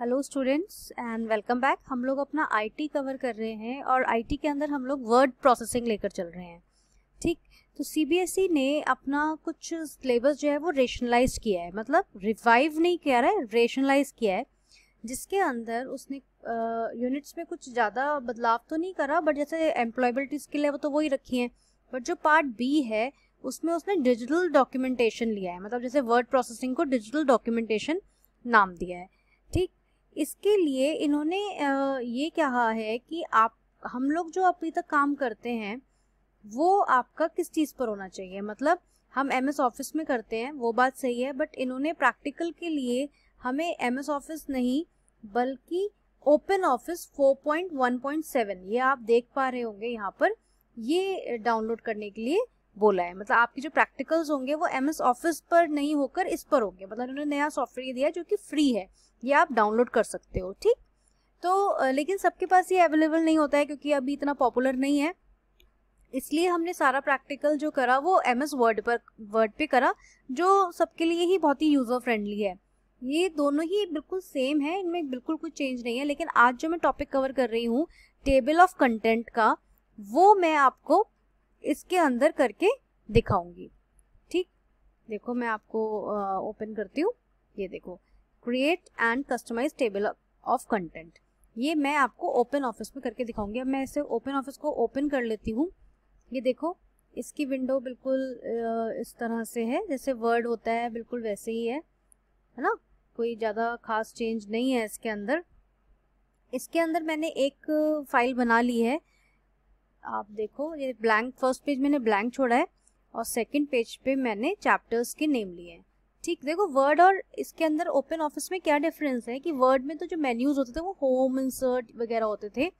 hello students and welcome back हम लोग अपना आईटी कवर कर रहे हैं और आईटी के अंदर हम लोग वर्ड प्रोसेसिंग लेकर चल रहे हैं ठीक तो सीबीएसई e ने अपना कुछ सिलेबस जो है वो रेशनलाइज किया है मतलब रिवाइव नहीं किया है रेशनलाइज किया है जिसके अंदर उसने यूनिट्स में कुछ ज़्यादा बदलाव तो नहीं करा बट जैसे एम्प्लॉयबिलिटी स्किल है वो तो वही रखी है बट जो पार्ट बी है उसमें उसने डिजिटल डॉक्यूमेंटेशन लिया है मतलब जैसे वर्ड प्रोसेसिंग को डिजिटल डॉक्यूमेंटेशन नाम दिया है ठीक इसके लिए इन्होंने ये कहा है कि आप हम लोग जो अभी तक काम करते हैं वो आपका किस चीज़ पर होना चाहिए मतलब हम एम एस ऑफिस में करते हैं वो बात सही है बट इन्होंने प्रैक्टिकल के लिए हमें एम एस ऑफिस नहीं बल्कि ओपन ऑफिस 4.1.7 ये आप देख पा रहे होंगे यहाँ पर ये डाउनलोड करने के लिए बोला है मतलब आपके जो प्रैक्टिकल्स होंगे वो एम एस ऑफिस पर नहीं होकर इस पर होंगे मतलब उन्होंने नया सॉफ्टवेयर दिया जो कि फ्री है ये आप डाउनलोड कर सकते हो ठीक तो लेकिन सबके पास ये अवेलेबल नहीं होता है क्योंकि अभी इतना पॉपुलर नहीं है इसलिए हमने सारा प्रैक्टिकल जो करा वो एम एस वर्ड पर वर्ड पे करा जो सबके लिए ही बहुत ही यूज़र फ्रेंडली है ये दोनों ही बिल्कुल सेम है इनमें बिल्कुल कुछ चेंज नहीं है लेकिन आज जो मैं टॉपिक कवर कर रही हूँ टेबल ऑफ कंटेंट का वो मैं आपको इसके अंदर करके दिखाऊंगी ठीक देखो मैं आपको ओपन करती हूँ ये देखो create and customise table of content ये मैं आपको ओपन ऑफिस में करके दिखाऊंगी अब मैं इसे ओपन ऑफिस को ओपन कर लेती हूँ ये देखो इसकी विंडो बिल्कुल इस तरह से है जैसे वर्ड होता है बिल्कुल वैसे ही है है ना कोई ज़्यादा खास चेंज नहीं है इसके अंदर इसके अंदर मैंने एक फाइल बना ली है आप देखो ये ब्लैंक फर्स्ट पेज मैंने ब्लैंक छोड़ा है और सेकंड पेज पे मैंने चैप्टर्स के नेम लिए हैं ठीक देखो वर्ड और इसके अंदर ओपन ऑफिस में क्या डिफरेंस है कि वर्ड में तो जो मेन्यूज होते थे वो होम इंसर्ट वगैरह होते थे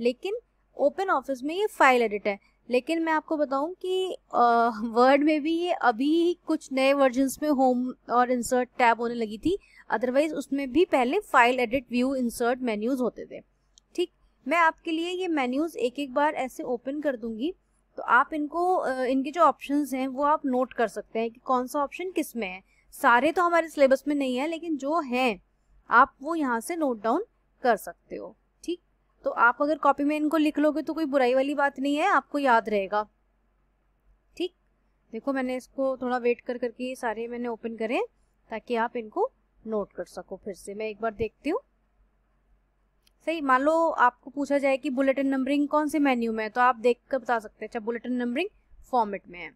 लेकिन ओपन ऑफिस में ये फाइल एडिट है लेकिन मैं आपको बताऊं कि वर्ड में भी ये अभी कुछ नए वर्जन्स में होम और इंसर्ट टैब होने लगी थी अदरवाइज उसमें भी पहले file edit view insert menus होते थे ठीक मैं आपके लिए ये मेन्यूज एक एक बार ऐसे ओपन कर दूंगी तो आप इनको इनके जो ऑप्शंस हैं वो आप नोट कर सकते हैं कि कौन सा ऑप्शन किस में है सारे तो हमारे सिलेबस में नहीं है लेकिन जो है आप वो यहाँ से नोट डाउन कर सकते हो ठीक तो आप अगर कॉपी में इनको लिख लोगे तो कोई बुराई वाली बात नहीं है आपको याद रहेगा ठीक देखो मैंने इसको थोड़ा वेट कर करके ये सारे मैंने ओपन करे ताकि आप इनको नोट कर सको फिर से मैं एक बार देखती हूँ सही मान लो आपको पूछा जाए कि बुलेटिन नंबरिंग कौन से मेन्यू में है तो आप देख कर बता सकते हैं अच्छा बुलेटिन नंबरिंग फॉर्मेट में है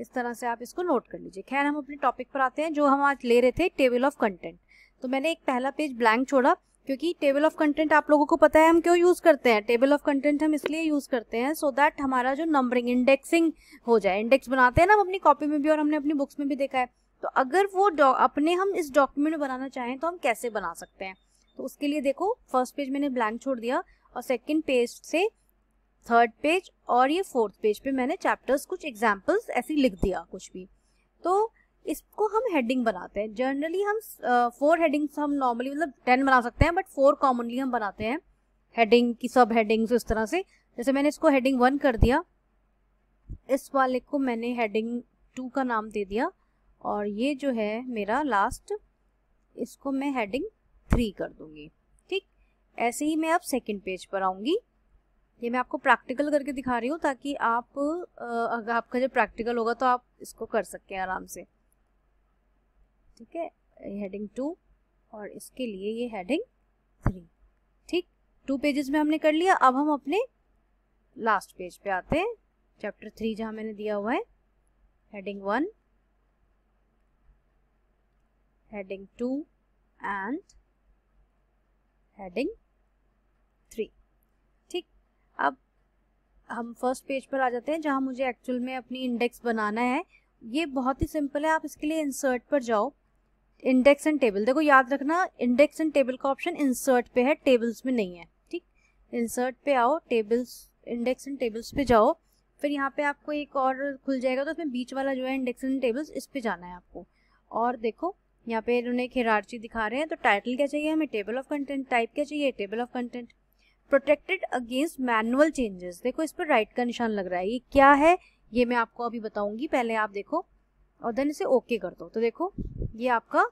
इस तरह से आप इसको नोट कर लीजिए खैर हम अपने टॉपिक पर आते हैं जो हम आज ले रहे थे टेबल ऑफ कंटेंट तो मैंने एक पहला पेज ब्लैंक छोड़ा क्योंकि टेबल ऑफ कंटेंट आप लोगों को पता है हम क्यों यूज़ करते हैं टेबल ऑफ कंटेंट हम इसलिए यूज़ करते हैं सो so दैट हमारा जो नंबरिंग इंडेक्सिंग हो जाए इंडेक्स बनाते हैं ना हम अपनी कॉपी में भी और हमने अपनी बुक्स में भी देखा है तो अगर वो अपने हम इस डॉक्यूमेंट बनाना चाहें तो हम कैसे बना सकते हैं तो उसके लिए देखो फर्स्ट पेज मैंने ब्लैंक छोड़ दिया और सेकेंड पेज से थर्ड पेज और ये फोर्थ पेज पे मैंने चैप्टर्स कुछ एग्जाम्पल्स ऐसे लिख दिया कुछ भी तो इसको हम हेडिंग बनाते हैं जनरली हम फोर uh, हेडिंग्स हम नॉर्मली मतलब टेन बना सकते हैं बट फोर कॉमनली हम बनाते हैं हेडिंग की सब हेडिंग्स इस तरह से जैसे मैंने इसको हेडिंग वन कर दिया इस वाले को मैंने हेडिंग टू का नाम दे दिया और ये जो है मेरा लास्ट इसको मैं हेडिंग थ्री कर दूंगी ठीक ऐसे ही मैं अब सेकेंड पेज पर आऊँगी ये मैं आपको प्रैक्टिकल करके दिखा रही हूँ ताकि आप अगर आपका जब प्रैक्टिकल होगा तो आप इसको कर सकते हैं आराम से ठीक है हेडिंग टू और इसके लिए ये हेडिंग थ्री ठीक टू पेजेस में हमने कर लिया अब हम अपने लास्ट पेज पे आते हैं चैप्टर थ्री जहाँ मैंने दिया हुआ है heading one heading two and heading अब हम फर्स्ट पेज पर आ जाते हैं जहाँ मुझे एक्चुअल में अपनी इंडेक्स बनाना है ये बहुत ही सिंपल है आप इसके लिए इंसर्ट पर जाओ इंडेक्स एंड टेबल देखो याद रखना इंडेक्स एंड टेबल का ऑप्शन इंसर्ट पे है टेबल्स में नहीं है ठीक इंसर्ट पे आओ टेबल्स इंडेक्स एंड टेबल्स पे जाओ फिर यहाँ पे आपको एक और खुल जाएगा तो फिर बीच वाला जो है इंडेक्स एंड टेबल्स इस पे जाना है आपको और देखो यहाँ पे इन्होंने एक हिरारची दिखा रहे हैं तो टाइटल क्या चाहिए हमें टेबल ऑफ कंटेंट टाइप क्या चाहिए table of content protected against manual changes देखो इस पर राइट का निशान लग रहा है ये क्या है ये मैं आपको अभी बताऊंगी पहले आप देखो और देन इसे ओके कर दो तो देखो ये आपका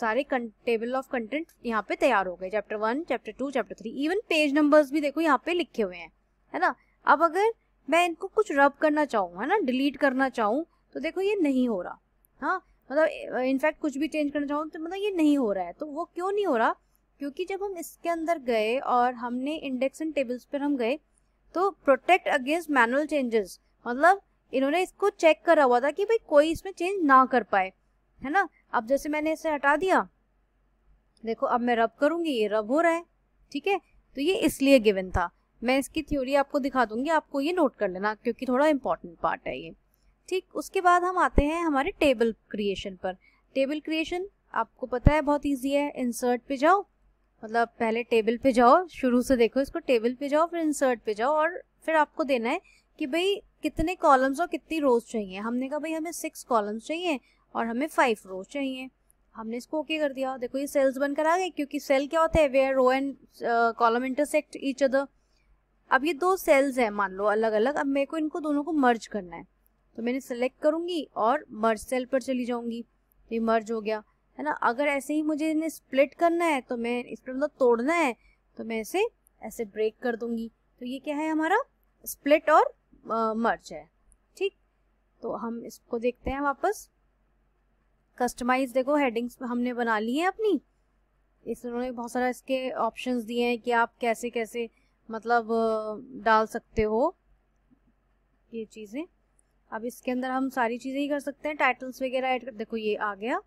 सारे टेबल ऑफ कंटेंट यहाँ पे तैयार हो गए chapter one chapter two chapter three even page numbers भी देखो यहाँ पे लिखे हुए हैं है ना अब अगर मैं इनको कुछ रब करना चाहूँ है ना डिलीट करना चाहूँ तो देखो ये नहीं हो रहा हाँ मतलब इनफैक्ट कुछ भी चेंज करना चाहूँ तो मतलब ये नहीं हो रहा है तो वो क्यों नहीं हो रहा क्योंकि जब हम इसके अंदर गए और हमने एंड टेबल्स पर हम गए तो प्रोटेक्ट अगेंस्ट मैनुअल चेंजेस मतलब इन्होंने इसको चेक करा हुआ था कि भाई कोई इसमें चेंज ना कर पाए है ना अब जैसे मैंने इसे हटा दिया देखो अब मैं रब करूंगी ये रब हो रहा है ठीक है तो ये इसलिए गिवन था मैं इसकी थ्योरी आपको दिखा दूंगी आपको ये नोट कर लेना क्योंकि थोड़ा इम्पोर्टेंट पार्ट है ये ठीक उसके बाद हम आते हैं हमारे टेबल क्रिएशन पर टेबल क्रिएशन आपको पता है बहुत ईजी है इंसर्ट पे जाओ मतलब पहले टेबल पे जाओ शुरू से देखो इसको टेबल पे जाओ फिर इंसर्ट पे जाओ और फिर आपको देना है कि भाई कितने कॉलम्स और कितनी रोज चाहिए हमने कहा भाई हमें सिक्स कॉलम्स चाहिए और हमें फाइव रोज चाहिए हमने इसको ओके कर दिया देखो ये सेल्स बनकर आ गए क्योंकि सेल क्या होता है where row and column intersect each other अब ये दो सेल्स हैं मान लो अलग अलग अब मेरे को इनको दोनों को मर्ज करना है तो मैंने सेलेक्ट करूंगी और मर्ज सेल पर चली जाऊंगी ये मर्ज हो गया है ना अगर ऐसे ही मुझे इन्हें स्प्लिट करना है तो मैं इस पर मतलब तोड़ना है तो मैं इसे ऐसे ब्रेक कर दूंगी तो ये क्या है हमारा स्प्लिट और आ, मर्च है ठीक तो हम इसको देखते हैं वापस कस्टमाइज देखो हेडिंग्स हमने बना ली है अपनी इस उन्होंने बहुत सारा इसके ऑप्शंस दिए हैं कि आप कैसे कैसे मतलब डाल सकते हो ये चीज़ें अब इसके अंदर हम सारी चीज़ें ही कर सकते हैं टाइटल्स वगैरह ऐड कर देखो ये आ गया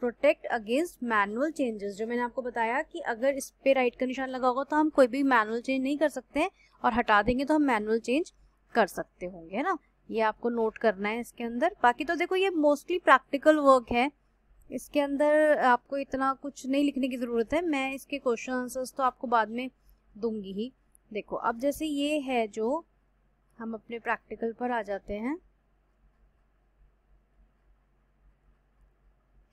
प्रोटेक्ट अगेंस्ट मैनुअल चेंजेस जो मैंने आपको बताया कि अगर इस पे राइट का निशान लगा होगा तो हम कोई भी मैनुअल चेंज नहीं कर सकते और हटा देंगे तो हम मैनुअल चेंज कर सकते होंगे है ना ये आपको नोट करना है इसके अंदर बाकी तो देखो ये मोस्टली प्रैक्टिकल वर्क है इसके अंदर आपको इतना कुछ नहीं लिखने की ज़रूरत है मैं इसके क्वेश्चन आंसर्स तो आपको बाद में दूंगी ही देखो अब जैसे ये है जो हम अपने प्रैक्टिकल पर आ जाते हैं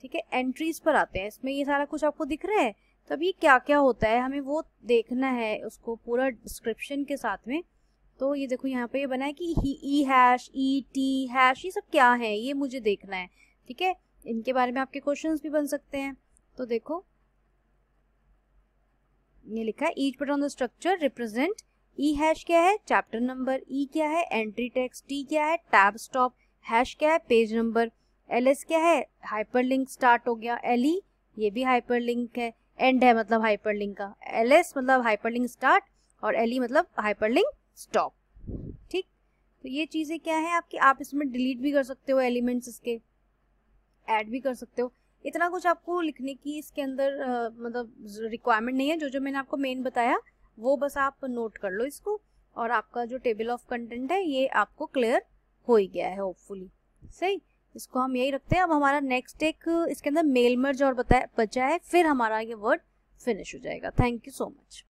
ठीक है एंट्रीज पर आते हैं इसमें ये सारा कुछ आपको दिख रहा है तो अब ये क्या क्या होता है हमें वो देखना है उसको पूरा डिस्क्रिप्शन के साथ में तो ये देखो यहाँ पे ये बना है कि E hash E T hash ये सब क्या है ये मुझे देखना है ठीक है इनके बारे में आपके क्वेश्चंस भी बन सकते हैं तो देखो ये लिखा है each but on the structure represent E hash क्या है चैप्टर नंबर ई क्या है एंट्री टेक्स्ट टी क्या है टैब स्टॉप हैश क्या है पेज नंबर एल एस क्या है हाइपर लिंक स्टार्ट हो गया एल ई e, ये भी हाइपर लिंक है एंड है मतलब हाइपर लिंक का एल एस मतलब हाइपर लिंक स्टार्ट और एल ई e मतलब हाइपर लिंक स्टॉप ठीक तो ये चीज़ें क्या है आपकी आप इसमें डिलीट भी कर सकते हो एलिमेंट्स इसके ऐड भी कर सकते हो इतना कुछ आपको लिखने की इसके अंदर आ, मतलब रिक्वायरमेंट नहीं है जो जो मैंने आपको मेन बताया वो बस आप नोट कर लो इसको और आपका जो टेबल ऑफ कंटेंट है ये आपको क्लियर हो ही गया है होपफुली सही इसको हम यही रखते हैं अब हमारा नेक्स्ट एक इसके अंदर मेल मर्ज और बताया बचा है फिर हमारा ये वर्ड फिनिश हो जाएगा थैंक यू सो मच